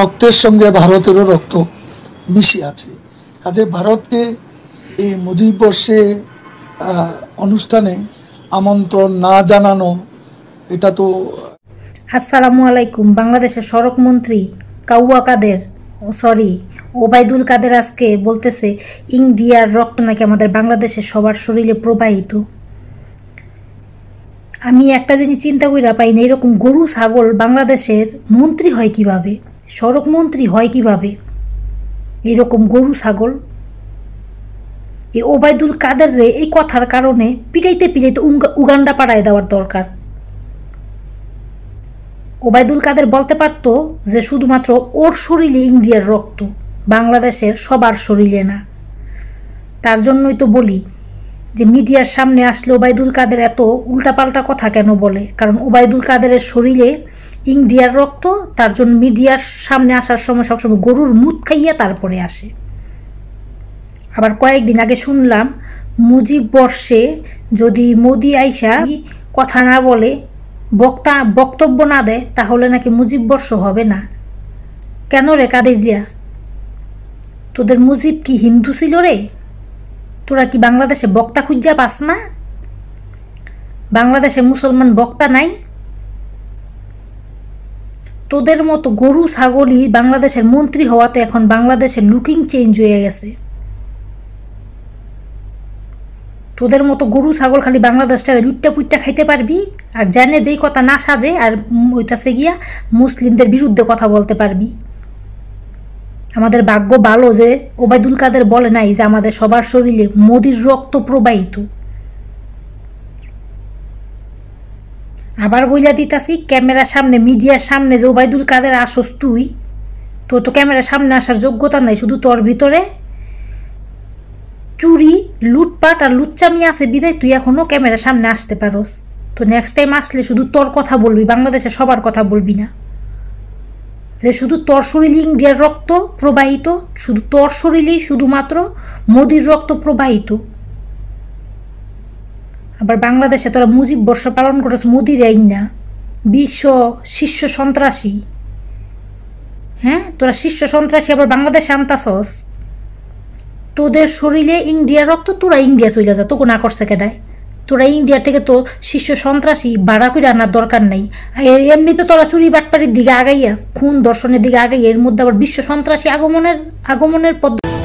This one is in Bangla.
রক্তের সঙ্গে ভারতেরও রক্ত মিশে আছে কাজে ভারতকে এই মুজিববর্ষে অনুষ্ঠানে আমন্ত্রণ না জানানো এটা তো আসসালামু আলাইকুম বাংলাদেশের সড়ক মন্ত্রী কাউয়া কাদের সরি ওবায়দুল কাদের আজকে বলতেছে ইন্ডিয়ার রক্ত নাকি আমাদের বাংলাদেশে সবার শরীরে প্রবাহিত আমি একটা জিনিস চিন্তা কইরা পাই না এরকম গরু ছাগল বাংলাদেশের মন্ত্রী হয় কিভাবে সড়কমন্ত্রী হয় কিভাবে এরকম গরু ছাগল এ ওবায়দুল কাদের রে এই কথার কারণে পিটাইতে পিটাইতে উগান্ডা পাড়ায় দেওয়ার দরকার ওবায়দুল কাদের বলতে পারতো যে শুধুমাত্র ওর শরীরে ইন্ডিয়ার রক্ত বাংলাদেশের সবার শরীরে না তার জন্যই তো বলি যে মিডিয়ার সামনে আসলে ওবায়দুল কাদের এত উল্টাপাল্টা কথা কেন বলে কারণ ওবায়দুল কাদেরের শরীরে ইন্ডিয়ার রক্ত তার জন্য মিডিয়ার সামনে আসার সময় সবসময় গরুর মুত খাইয়া তারপরে আসে আবার কয়েকদিন আগে শুনলাম মুজিব বর্ষে যদি মোদি আইসা কথা না বলে বক্তা বক্তব্য না দেয় তাহলে নাকি মুজিব বর্ষ হবে না কেন রে কাদেরিয়া তোদের মুজিব কি হিন্দু ছিল রে তোরা কি বাংলাদেশে বক্তা খুঁজিয়া পাস না বাংলাদেশে মুসলমান বক্তা নাই তোদের মতো গরু ছাগলই বাংলাদেশের মন্ত্রী হওয়াতে এখন বাংলাদেশের লুকিং চেঞ্জ হয়ে গেছে তোদের মতো গরু ছাগল খালি বাংলাদেশটা লুট্টা পুটটা খাইতে পারবি আর জানে যেই কথা না সাজে আর ওইটাছে গিয়া মুসলিমদের বিরুদ্ধে কথা বলতে পারবি আমাদের ভাগ্য ভালো যে ওবায়দুল কাদের বলে নাই যে আমাদের সবার শরীরে মোদির রক্ত প্রবাহিত আবার বইলা দিতাছি ক্যামেরার সামনে মিডিয়ার সামনে যে ওবায়দুল কাদের আসস তুই তো তো ক্যামেরার সামনে আসার যোগ্যতা নাই শুধু তোর ভিতরে চুরি লুটপাট আর লুচ্চামি আছে বিদায় তুই এখনও ক্যামেরার সামনে আসতে পারস তো নেক্সট টাইম আসলে শুধু তোর কথা বলবি বাংলাদেশে সবার কথা বলবি না যে শুধু তোর শরীর ইন্ডিয়ার রক্ত প্রবাহিত শুধু তোর শরীরেই শুধুমাত্র মোদির রক্ত প্রবাহিত আবার বাংলাদেশে তোরা মুজিব বর্ষ পালন করস মোদির আইন না বিশ্ব শীর্ষ সন্ত্রাসী হ্যাঁ তোরা শীর্ষ সন্ত্রাসী আবার বাংলাদেশে আনতাসস তোদের শরীরে ইন্ডিয়ার রক্ত তোরা ইন্ডিয়া চলে যা তোকে না করছে কেডায় তোরা ইন্ডিয়ার থেকে তো শীর্ষ সন্ত্রাসী ভাড়া করে আনার দরকার নাই এমনি তো তোরা চুরি বাটপাড়ির দিকে আগাইয়া খুন দর্শনের দিকে আগাইয়া এর মধ্যে আবার বিশ্ব সন্ত্রাসী আগমনের আগমনের পদ্ধতি